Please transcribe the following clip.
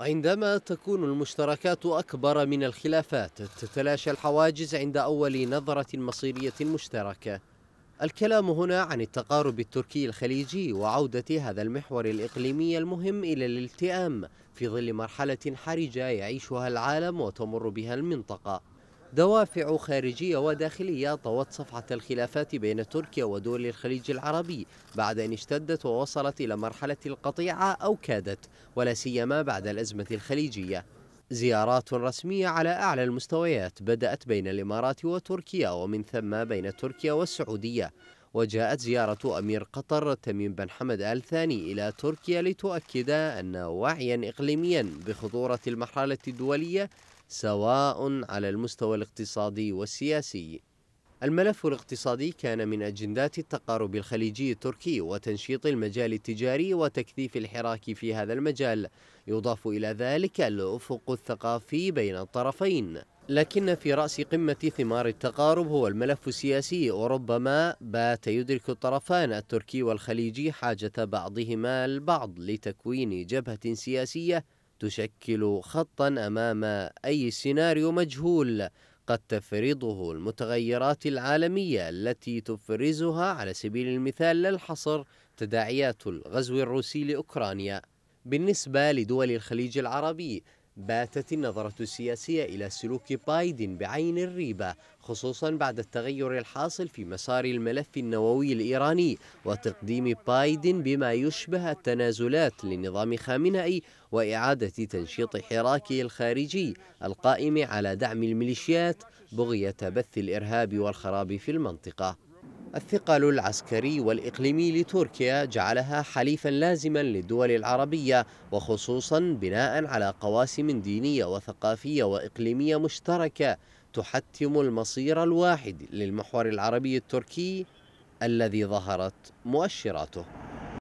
عندما تكون المشتركات أكبر من الخلافات تتلاشى الحواجز عند أول نظرة مصيرية مشتركة الكلام هنا عن التقارب التركي الخليجي وعودة هذا المحور الإقليمي المهم إلى الالتئام في ظل مرحلة حرجة يعيشها العالم وتمر بها المنطقة دوافع خارجية وداخلية طوت صفحة الخلافات بين تركيا ودول الخليج العربي بعد أن اشتدت ووصلت إلى مرحلة القطيعة أو كادت ولا سيما بعد الأزمة الخليجية زيارات رسمية على أعلى المستويات بدأت بين الإمارات وتركيا ومن ثم بين تركيا والسعودية وجاءت زيارة أمير قطر تميم بن حمد آل ثاني إلى تركيا لتؤكد أن وعيا إقليميا بخطورة المرحلة الدولية سواء على المستوى الاقتصادي والسياسي الملف الاقتصادي كان من أجندات التقارب الخليجي التركي وتنشيط المجال التجاري وتكثيف الحراك في هذا المجال يضاف إلى ذلك الأفق الثقافي بين الطرفين لكن في رأس قمة ثمار التقارب هو الملف السياسي وربما بات يدرك الطرفان التركي والخليجي حاجة بعضهما البعض لتكوين جبهة سياسية تشكل خطا أمام أي سيناريو مجهول قد تفرضه المتغيرات العالمية التي تفرزها على سبيل المثال للحصر تداعيات الغزو الروسي لأوكرانيا بالنسبة لدول الخليج العربي باتت النظرة السياسية إلى سلوك بايدن بعين الريبة خصوصا بعد التغير الحاصل في مسار الملف النووي الإيراني وتقديم بايدن بما يشبه التنازلات لنظام خامنئي وإعادة تنشيط حراكه الخارجي القائم على دعم الميليشيات بغية بث الإرهاب والخراب في المنطقة الثقل العسكري والإقليمي لتركيا جعلها حليفا لازما للدول العربية وخصوصا بناء على قواسم دينية وثقافية وإقليمية مشتركة تحتم المصير الواحد للمحور العربي التركي الذي ظهرت مؤشراته